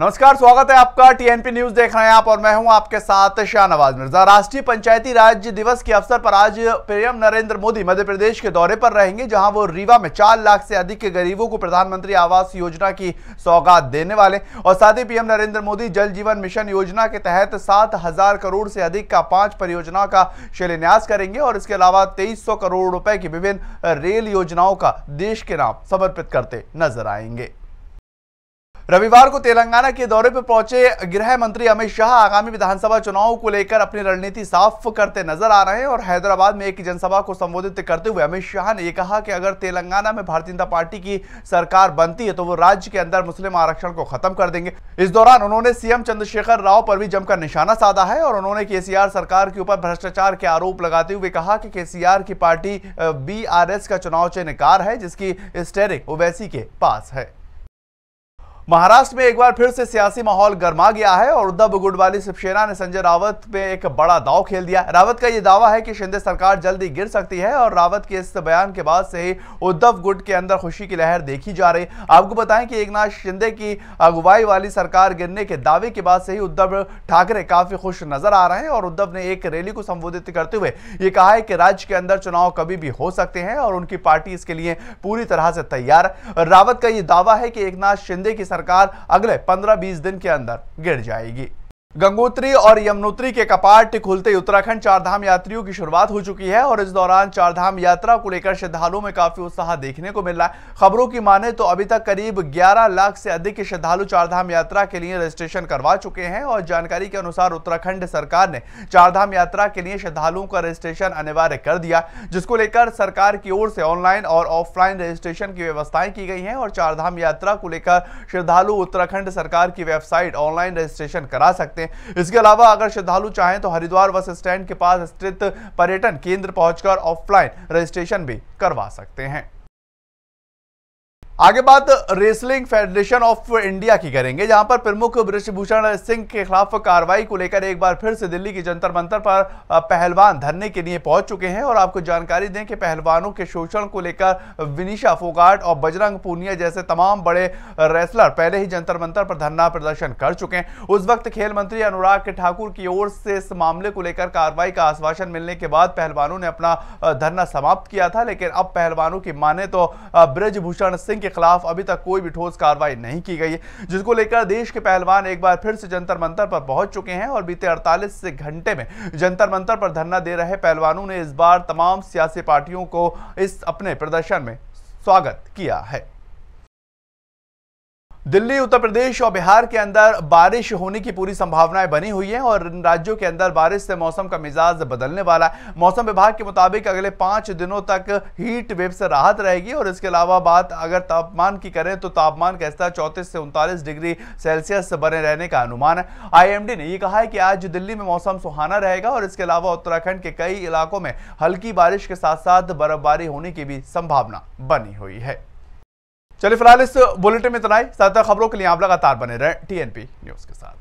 नमस्कार स्वागत है आपका टीएनपी न्यूज देख रहे हैं आप और मैं हूं आपके साथ शाहनवाज मिर्जा राष्ट्रीय पंचायती राज दिवस के अवसर पर आज पीएम नरेंद्र मोदी मध्य प्रदेश के दौरे पर रहेंगे जहां वो रीवा में चार लाख से अधिक गरीबों को प्रधानमंत्री आवास योजना की सौगात देने वाले और साथ ही पीएम नरेंद्र मोदी जल जीवन मिशन योजना के तहत सात करोड़ से अधिक का पांच परियोजना का शिलान्यास करेंगे और इसके अलावा तेईस करोड़ रुपए की विभिन्न रेल योजनाओं का देश के नाम समर्पित करते नजर आएंगे रविवार को तेलंगाना के दौरे पर पहुंचे गृह मंत्री अमित शाह आगामी विधानसभा चुनाव को लेकर अपनी रणनीति साफ करते नजर आ रहे हैं और हैदराबाद में एक जनसभा को संबोधित करते हुए अमित शाह ने यह कहा कि अगर तेलंगाना में भारतीय जनता पार्टी की सरकार बनती है तो वो राज्य के अंदर मुस्लिम आरक्षण को खत्म कर देंगे इस दौरान उन्होंने सीएम चंद्रशेखर राव पर भी जमकर निशाना साधा है और उन्होंने केसीआर सरकार के ऊपर भ्रष्टाचार के आरोप लगाते हुए कहा कि के की पार्टी बी का चुनाव चिन्ह कार है जिसकी स्टेरिंग ओवैसी के पास है महाराष्ट्र में एक बार फिर से सियासी माहौल गर्मा गया है और उद्धव गुट वाली शिवसेना ने संजय रावत पे एक बड़ा दाव खेल दिया रावत का यह दावा है कि शिंदे सरकार जल्दी गिर सकती है और रावत के इस बयान के बाद से ही उद्धव गुट के अंदर खुशी की लहर देखी जा रही आपको बताएं कि एक शिंदे की अगुवाई वाली सरकार गिरने के दावे के बाद से ही उद्धव ठाकरे काफी खुश नजर आ रहे हैं और उद्धव ने एक रैली को संबोधित करते हुए ये कहा है कि राज्य के अंदर चुनाव कभी भी हो सकते हैं और उनकी पार्टी इसके लिए पूरी तरह से तैयार रावत का ये दावा है कि एक शिंदे की सरकार सरकार अगले पंद्रह बीस दिन के अंदर गिर जाएगी गंगोत्री और यमुनोत्री के कपाट खुलते ही उत्तराखंड चारधाम यात्रियों की शुरुआत हो चुकी है और इस दौरान चारधाम यात्रा को लेकर श्रद्धालुओं में काफी उत्साह देखने को मिल रहा है खबरों की माने तो अभी तक करीब 11 लाख से अधिक श्रद्धालु चारधाम यात्रा के लिए रजिस्ट्रेशन करवा चुके हैं और जानकारी के अनुसार उत्तराखंड सरकार ने चारधाम यात्रा के लिए श्रद्धालुओं का रजिस्ट्रेशन अनिवार्य कर दिया जिसको लेकर सरकार की ओर से ऑनलाइन और ऑफलाइन रजिस्ट्रेशन की व्यवस्थाएं की गई है और चारधाम यात्रा को लेकर श्रद्धालु उत्तराखंड सरकार की वेबसाइट ऑनलाइन रजिस्ट्रेशन करा सकते सकते हैं इसके अलावा अगर श्रद्धालु चाहें तो हरिद्वार बस स्टैंड के पास स्थित पर्यटन केंद्र पहुंचकर ऑफलाइन रजिस्ट्रेशन भी करवा सकते हैं आगे बात रेसलिंग फेडरेशन ऑफ इंडिया की करेंगे जहां पर प्रमुख ब्रजभूषण सिंह के खिलाफ कार्रवाई को लेकर एक बार फिर से दिल्ली की जंतर मंतर पर पहलवान धरने के लिए पहुंच चुके हैं और आपको जानकारी दें कि पहलवानों के शोषण को लेकर विनिशा फोगाट और बजरंग पूनिया जैसे तमाम बड़े रेसलर पहले ही जंतर मंतर पर धरना प्रदर्शन कर चुके हैं उस वक्त खेल मंत्री अनुराग ठाकुर की ओर से इस मामले को लेकर कार्रवाई का आश्वासन मिलने के बाद पहलवानों ने अपना धरना समाप्त किया था लेकिन अब पहलवानों की माने तो ब्रजभूषण सिंह के खिलाफ अभी तक कोई भी ठोस कार्रवाई नहीं की गई जिसको लेकर देश के पहलवान एक बार फिर से जंतर मंतर पर पहुंच चुके हैं और बीते अड़तालीस घंटे में जंतर मंतर पर धरना दे रहे पहलवानों ने इस बार तमाम सियासी पार्टियों को इस अपने प्रदर्शन में स्वागत किया है दिल्ली उत्तर प्रदेश और बिहार के अंदर बारिश होने की पूरी संभावनाएं बनी हुई हैं और इन राज्यों के अंदर बारिश से मौसम का मिजाज बदलने वाला है मौसम विभाग के मुताबिक अगले पाँच दिनों तक हीट वेव से राहत रहेगी और इसके अलावा बात अगर तापमान की करें तो तापमान का स्तर चौंतीस से उनतालीस डिग्री सेल्सियस बने रहने का अनुमान है आई ने यह कहा है कि आज दिल्ली में मौसम सुहाना रहेगा और इसके अलावा उत्तराखंड के कई इलाकों में हल्की बारिश के साथ साथ बर्फबारी होने की भी संभावना बनी हुई है चलिए फिलहाल इस बुलेटिन में इतना ही ज्यादा खबरों के लिए आप लगातार बने रहे टीएनपी न्यूज के साथ